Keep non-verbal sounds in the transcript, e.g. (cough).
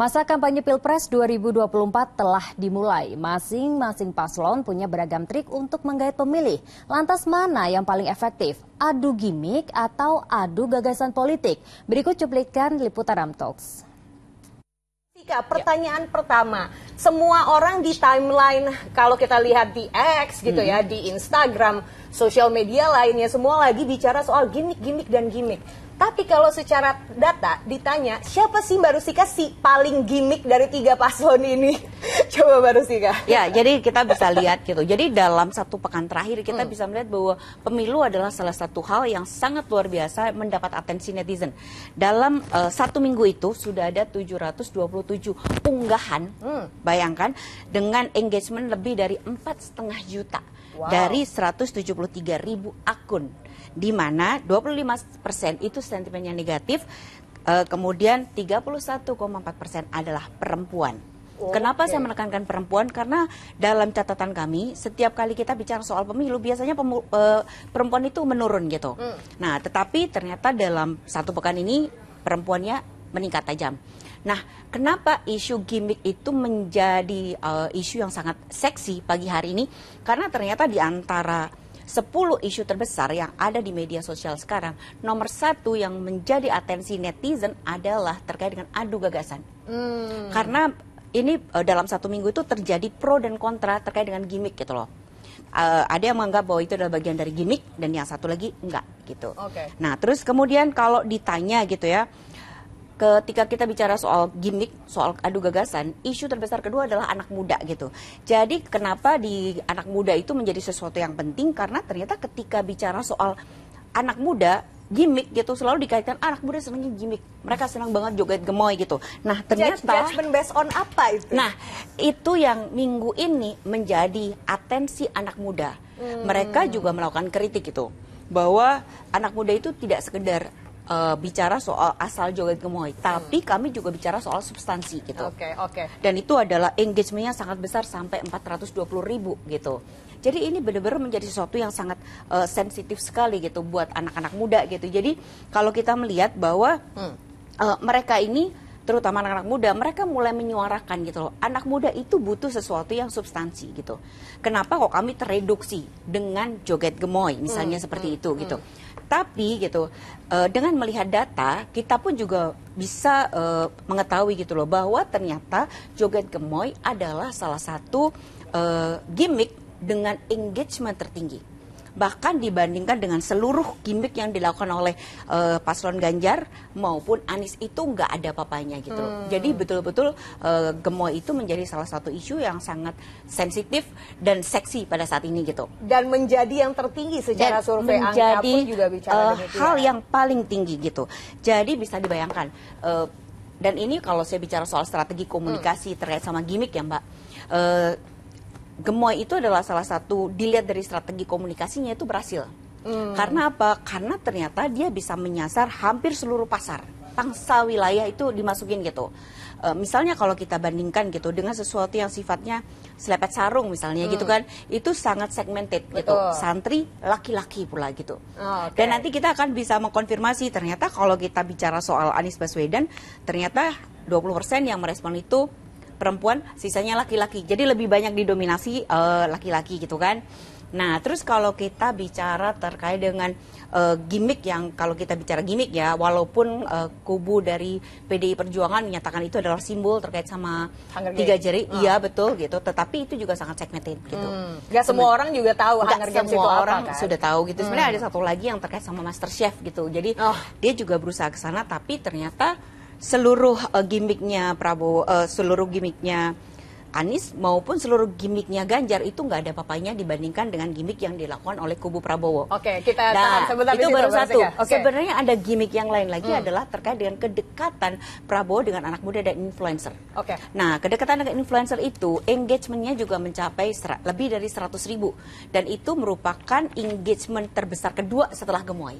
Masa kampanye Pilpres 2024 telah dimulai. Masing-masing paslon punya beragam trik untuk menggait pemilih. Lantas mana yang paling efektif? Adu gimmick atau adu gagasan politik? Berikut cuplikan liputan Ramtox. Tika, pertanyaan ya. pertama, semua orang di timeline kalau kita lihat di X gitu hmm. ya, mm-hmm. di Instagram, sosial media lainnya semua lagi bicara soal gimmick-gimmick dan gimmick. Tapi kalau secara data ditanya siapa sih Mbak Rusika si paling gimmick dari tiga paslon ini? (laughs) Coba Mbak Rusika. Ya, jadi kita bisa lihat gitu. Jadi dalam satu pekan terakhir kita hmm. bisa melihat bahwa pemilu adalah salah satu hal yang sangat luar biasa mendapat atensi netizen. Dalam uh, satu minggu itu sudah ada 727 unggahan. Hmm. Bayangkan dengan engagement lebih dari empat setengah juta wow. dari 173 ribu akun di mana 25% persen itu sentimennya negatif uh, kemudian 31,4% persen adalah perempuan oh, Kenapa okay. saya menekankan perempuan? Karena dalam catatan kami, setiap kali kita bicara soal pemilu, biasanya pemu, uh, perempuan itu menurun gitu. Mm. Nah, tetapi ternyata dalam satu pekan ini perempuannya meningkat tajam. Nah, kenapa isu gimmick itu menjadi uh, isu yang sangat seksi pagi hari ini? Karena ternyata di antara 10 isu terbesar yang ada di media sosial sekarang, nomor satu yang menjadi atensi netizen adalah terkait dengan adu gagasan. Hmm. Karena ini uh, dalam satu minggu itu terjadi pro dan kontra terkait dengan gimmick gitu loh. Uh, ada yang menganggap bahwa itu adalah bagian dari gimmick dan yang satu lagi enggak gitu. Okay. Nah terus kemudian kalau ditanya gitu ya, ketika kita bicara soal gimmick, soal adu gagasan, isu terbesar kedua adalah anak muda gitu. Jadi kenapa di anak muda itu menjadi sesuatu yang penting karena ternyata ketika bicara soal anak muda gimmick gitu selalu dikaitkan ah, anak muda senangnya gimmick mereka senang banget joget gemoy gitu nah ternyata judgment based on apa itu nah itu yang minggu ini menjadi atensi anak muda hmm. mereka juga melakukan kritik itu bahwa anak muda itu tidak sekedar uh, bicara soal asal joget gemoy, tapi hmm. kami juga bicara soal substansi gitu. Oke, okay, oke. Okay. Dan itu adalah engagementnya sangat besar sampai 420 ribu gitu. Jadi ini benar-benar menjadi sesuatu yang sangat uh, sensitif sekali gitu buat anak-anak muda gitu. Jadi kalau kita melihat bahwa hmm. uh, mereka ini terutama anak-anak muda, mereka mulai menyuarakan gitu loh. Anak muda itu butuh sesuatu yang substansi gitu. Kenapa kok kami tereduksi dengan joget gemoy misalnya hmm, seperti hmm, itu gitu. Hmm. Tapi gitu uh, dengan melihat data kita pun juga bisa uh, mengetahui gitu loh bahwa ternyata joget gemoy adalah salah satu uh, gimmick dengan engagement tertinggi bahkan dibandingkan dengan seluruh gimmick yang dilakukan oleh uh, paslon Ganjar maupun Anies itu nggak ada papanya gitu Hmm. Jadi betul-betul uh, gemoy itu menjadi salah satu isu yang sangat sensitif dan seksi pada saat ini gitu. Dan menjadi yang tertinggi secara dan survei menjadi, angka pun juga bicara uh, hal yang paling tinggi gitu. Jadi bisa dibayangkan uh, dan ini kalau saya bicara soal strategi komunikasi hmm. terkait sama gimmick ya Mbak. Uh, gemoy itu adalah salah satu dilihat dari strategi komunikasinya itu berhasil. Hmm. Karena apa? Karena ternyata dia bisa menyasar hampir seluruh pasar. Pangsa wilayah itu dimasukin gitu. E, misalnya kalau kita bandingkan gitu dengan sesuatu yang sifatnya selepet sarung misalnya gitu hmm. gitu kan, itu sangat segmented gitu. Betul. gitu. Santri laki-laki pula gitu. Oh, okay. Dan nanti kita akan bisa mengkonfirmasi ternyata kalau kita bicara soal Anies Baswedan, ternyata 20% yang merespon itu perempuan, sisanya laki-laki. Jadi lebih banyak didominasi eh, laki-laki uh, gitu kan. Nah, terus kalau kita bicara terkait dengan uh, gimmick yang kalau kita bicara gimmick ya, walaupun uh, kubu dari PDI Perjuangan menyatakan itu adalah simbol terkait sama Hunger tiga game. jari, oh. iya betul gitu. Tetapi itu juga sangat segmented gitu. Hmm. Gak semua orang juga tahu Hunger Games semua itu orang apa, kan? sudah tahu gitu. Hmm. Sebenarnya ada satu lagi yang terkait sama Master Chef gitu. Jadi oh. dia juga berusaha ke sana, tapi ternyata seluruh uh, gimmicknya Prabowo, uh, seluruh gimmicknya Anies maupun seluruh gimmicknya Ganjar itu nggak ada papanya dibandingkan dengan gimmick yang dilakukan oleh kubu Prabowo. Oke, kita nah, sebentar itu baru satu. Okay. Sebenarnya ada gimmick yang lain lagi hmm. adalah terkait dengan kedekatan Prabowo dengan anak muda dan influencer. Oke. Okay. Nah, kedekatan dengan influencer itu engagementnya juga mencapai lebih dari 100 ribu dan itu merupakan engagement terbesar kedua setelah Gemoy.